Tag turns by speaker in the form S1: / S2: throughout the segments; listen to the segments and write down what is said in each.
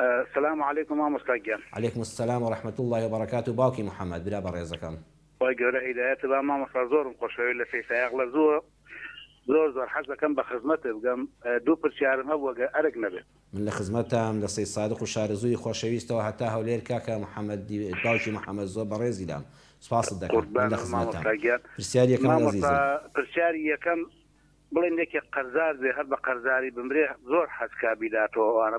S1: السلام عليكم ما مستقيم
S2: عليكم السلام ورحمة الله وبركاته باكي محمد بلا بە ڕێزەکەم
S1: وای گەورە هیدایەت بە مامەستا زۆرم خۆشەوی لە فێسایەغڵە زۆر زۆر زۆر حەزەکەم بە خزمەت بگەم آه، دوو پرسیارم هەبووەگە ئەرگ نەبێت
S2: من لە خزمەتم لە سی صادق و شارزووی خۆشەویستەوە هەتا هەولێر کاکە محەممەد باوکی محمد زۆر بە ڕێزیدام سپاس دەکەم لە خزمەتم پرسیاری یەکەم
S1: پرسیاری یەکەم بڵێن یەکێک قەرزار قرزار هەر بە قەرزاری بمرێ زۆر حەزکابی داتەوە ئەوانە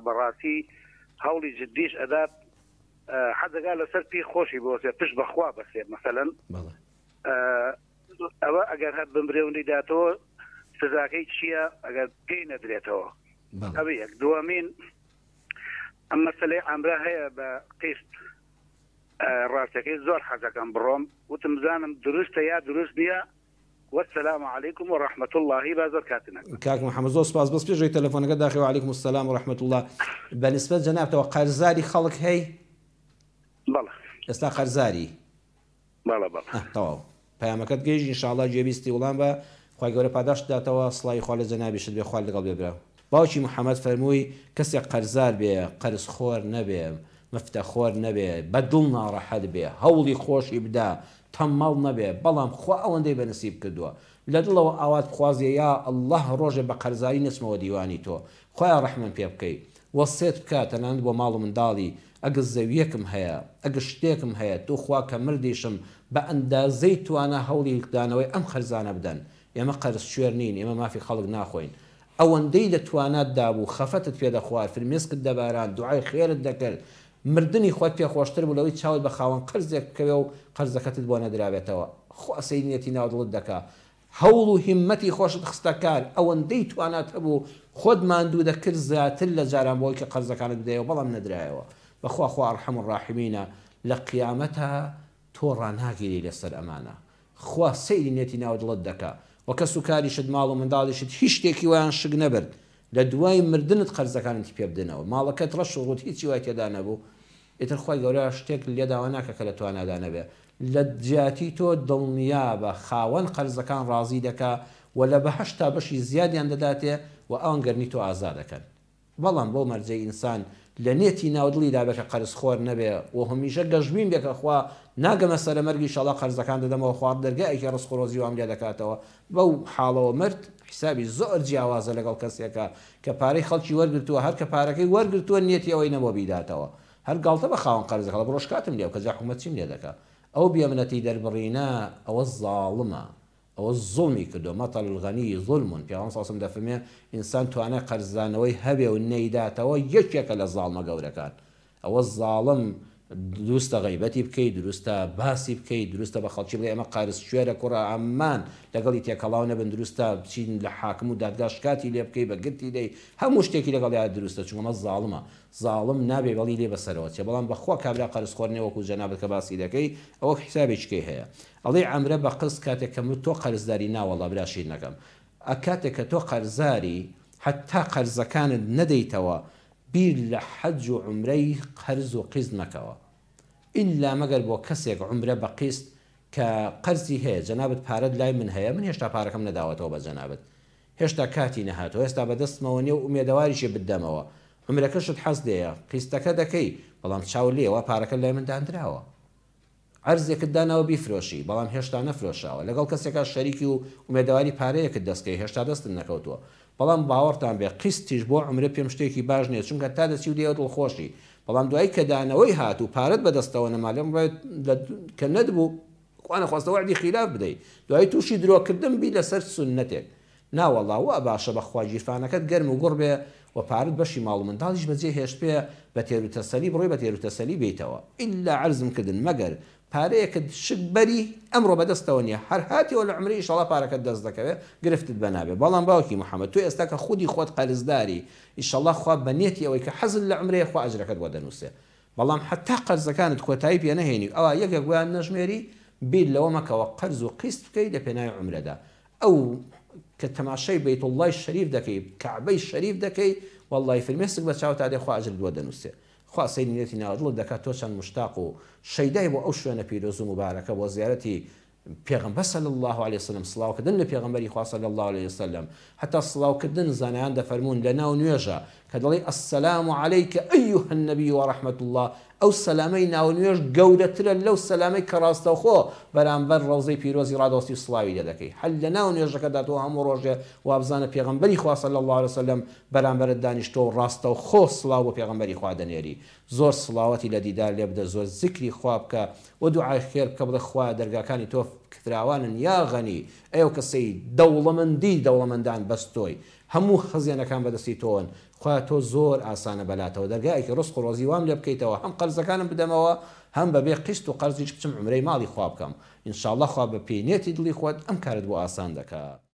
S1: هەوڵی جدیش ئەدات حەدەگا لەسەر پێی خۆشی بۆسێ پشت بەخوا بەسێ مثلەن ئەوە ئەگەر هەر بمرێونی داتەوە سزاکەی چییە ئەگەر پێی نەدرێتەوە ئەوە یەک دووەمین ئەم مەسلەی ئامرا هەیە بە قیست ڕاستەکەی زۆر حەزەکەم بڕۆم وتم زانم دروستە یا دروست نییە والسلام عليكم ورحمة الله
S2: وبركاته كاك محمد زوس باز بس بيجي تلفون قد أخي وعليكم السلام ورحمة الله بالنسبة جناب تو قرزاري خلق هي بلى استا قرزاري بلى بلى اه تمام پیامەکەت گەیژ انشاءله جێبیستی وڵام بە خی گەورە پاداش داتەوە تو خوا لە جەنابیشت بێ خوارد لەگەڵ برا باوکی محمد فرموي کەسێک قرزار بێ قرز خور نەبێ مفتە خۆر نەبێ بە دڵ ناڕەحەت بێ هەوڵی خۆشی بدا تەمەڵ نەبێ بەڵام خوا ئەوەندەی بەنسیب کردووە لە دڵەوە ئاوات خوازیە یا ئەله ڕۆژێ بە قەرزایی نسمەوە دیوانی تۆ خۆیان ڕحمن پێ بکەیت وەسێت بکە تەنان بۆ ماڵ منداڵی ئەگە زەویەکم هەیە ئەگە شتێکم هەیە تۆ خواکە مردیشم بە ئەندازەی توانە هەوڵیدانەوەی ئەم خەرزانە بدەن ئێمە قەرز شوێر نین ئێمە مافی خەڵک ناخۆین ئەوەندەی لە توانات دابوو خەفەتت پێدەخوار فرمێسکت دەباران دوعای خێرت دەکرد مردنی خۆت پێ خۆشتر بوو لەوەی چاوت بە خاوەن قرزێکەوە و قەرزەکەتت بۆ نەدرراوێتەوە خۆ ئەسەینەتی ناودڵت دکا هەوڵ و هیمەتی خۆشت خستەکار ئەوەندەی توانات هەبوو خۆت ماندوو دەکرد زیاتر لە جاران بۆی کە قەرزەکانت بدەیەوە بەڵام نەدرایەوە بەخوا خوار هەم ڕاحمینە لە قیامەتە تۆ ڕانناگیری لەسەر ئەمانە خوا سەیرینێتی ناودڵت دکا وە کە سوکاری شت ماڵ و منداڵیشت هیچ شتێکی ویان شک نەبرد لە دوای مردنت قەرزەکانت پێ بدنەوە ماڵەکەت ڕەش ڕوت هیچی وای تێدا نەبوو ئیتر خۆی گەورە شتێک لێ داوا ناکە کە لە توانادانە بێ لە جیاتی تۆ دڵنیا بە خاوەن قەرزەکان ڕازی دەکا و لە بەهشتا بەشی زیادیان دەداتێ و ئەوان گەرنی تۆ ئازا دەکەن بەڵام بۆ مەرجەی ئینسان لە نێتی ناودڵی دابێکە قەرز خۆر نەبێ و هەمیشە گەژبین بێکە خوا ناگەمە سرە مەرگی شڵا قەرزەکان دەدەمەوە خوارد دەرگایکی ڕسخۆڕۆزی وام لێ دەکاتەوە بەو حاڵەوە مرد حیسابی زۆر جیاوازە لەگەڵ کەسێکە کە پارەی خەڵکی وەرگتووە هەر کە پارەکەی وەرگتووە نیەتی ئەوەی نەوە بیداتەوە. هەر گڵتە بە خاون قەرزەکە لە بڕۆشکاتم لێ کەزی حکوومەت چیم لێ دەکە ئەو بێمنەتی دەربڕینە ئەوە زاڵمە ئەوە زڵمی کردو مەتەلغەنی زڵمون پیاوان ساسم دەفرمێ ئینسان توانای قەرزانەوەی هەبێ و نەیداتەوە یەکێکە لە زاڵمە گەورەکان ئەوە زاڵم دروستە غیبەتی بکەیت دروستە باسی بکەیت دروستە بە خەڵکی بڵێ ئەمە قارس شوێرە کوڕ ئەمان لەگەڵی تێکەڵاو نەبن دروستە بچین لە حاکم و دادگاشکاتی لێ بکەی بە گرتی دەی هەموو شتێکی لەگەڵ دروستە چونمە زاڵمە زاڵم نابێ بەڵی لێ بەسەرەوە چێ بەڵام بەخوا کابرا قەرز خۆرنەوەکو جەنابەت کە باسی دەکەی ئەوە حسابێککەی هەیە ئەڵێ ئەمرە بە قز کاتێک کەم تۆ قەرزداری ناوەڵە براشین نەکەم ئە کاتێک کە تۆ قەرزاری حتا قەرزەکانت نەدەیتەوە. بیر لە حەج و عمرەی قەرز و قیز مەکەوە ئللا مەگەر بۆ کەسێک عمرە بە قیست کە قەرزی هەیە جەنابەت پارەت لای من هەیە من هێشتا پارەکەم نەداوەتەوە بە جەنابەت هێشتا کاتی نەهاتەوە ئێستا بەدەستمەوە نیێ و ێدەواریشی بدەمەوە عمرەکەشت حەز دەیە قیستەکە دەکەی بەڵام چاو لێەوە پارەکە لای مندانراوە ئەرزێکت داناوە بیفرۆشی بەڵام هێشتا نەفرۆشاوە لەگەڵ کەسێکا شەریکی و ێدەواری پارەیەکت دەستکەی هێشتا دەستن نەکەوتووە بەڵام باوەڕتان بێ قستیش بۆ ئەمرە پێم شتێکی باش نیە چونکە تا دەچی و دێوە دڵخۆشی بەڵام دوای کەدانەوەی هات و پارەت بەدەستەوە نەمالم کە نەدبوو خوانە خواستەوە عدی خلاف بدەیت دوای تووشی درۆکردن بی لەسەر سنتێک ناوەڵاوە باشە بە خواژیفانەکەت گەرم و گوڕ بێ و پارت بەشی ماڵ منداڵیش بەجێ هێشت پێ بە تێروتەسەلی بڕۆی بە تێروتەسەلی بیتەوە ئللا عرزم کردن مەگەر پارەیەکت شک بەری ئەمڕۆ بەدەستەوە نیە هەر هاتیەوە لە عمری شڵا پارەکەت دەست دەکەوێت گرفتت بەنابێ بەڵام باوکی محەممەد تو ئێستا کە خودی خۆت قەرزداری ئیشله خوا بەنێتی ئەوەی کە حەزل لە عمرەیە خوا ئەجرەکەت وە دەنووسێ بەڵام حتا قەرزەکانت کۆتایی پێ نەهێنی ئەوە یەکە گویان نەژمێری بیت لەوە مەکەوە قەرز و قیست بکەی لە پێناوی عمرەدا ئەو کە تەماشای بیت وڵی شەریف دەکەی کعبەی شەریف دەکەی واللهی فرمێسک بە چاو تا دێخوا ئەجر دووە دەنووسێ خوا سینێتی ناوەدڵ دەکات تۆ چەند مشتاق و شەیدای بۆ ئەو شوێنە پیرۆزم و بارەکە بۆ زیارەتی پێغمبە سە الله عليه وسلم سلااوکردن لە پێغمبەری خواسە لە الله عليه وسلم حتا سلااوکردن زانیان دەفەرمونون لە ناو نوێژە کە دەڵێ ئەسلام و عیکە ئەی هەنەبی و ڕحمت الله ئەو سەلامەی ناونوێش گەورەترە لەو سەلامی کە ڕاستەخۆ بەرامبەر ڕۆزەی پیرۆزی ڕادۆستی سلاوی لە دەکەی هەل لە ناو نوێژەکەداتەوە هەموو ڕۆژێ وابزانە پێغمبەری خواستە لە الله وسلم بەرامبەرت دانیشتۆ ڕاستە و خۆ سلااو بە پێغمبەری خوادنێری زۆر سلااوەتی لە دیدار لێ بدە زۆر زیکری خواب بکە و دوعای خێر کە بڵێ خوا دەرگاکانی تۆ کراوانن یا غەنی ئەو کەسەی دەوڵەمەندی دەوڵەمەندان بەستۆی هەموو خزیێنەکان بەدەستی تۆن خوا تۆ زۆر ئاسانە بەلاتەوە دەرگایکی ڕست و ڕۆزیوام لێ بکەیتەوە هەم قەرزەکانم بدەمەوە هەم بەبێ قشت و قەرزیش بچم عمرەی ماڵی خواب بکەم ئینشاءله خوا بە پێینێتی دڵی خۆت ئەم کارت بۆ ئاسان دەکات.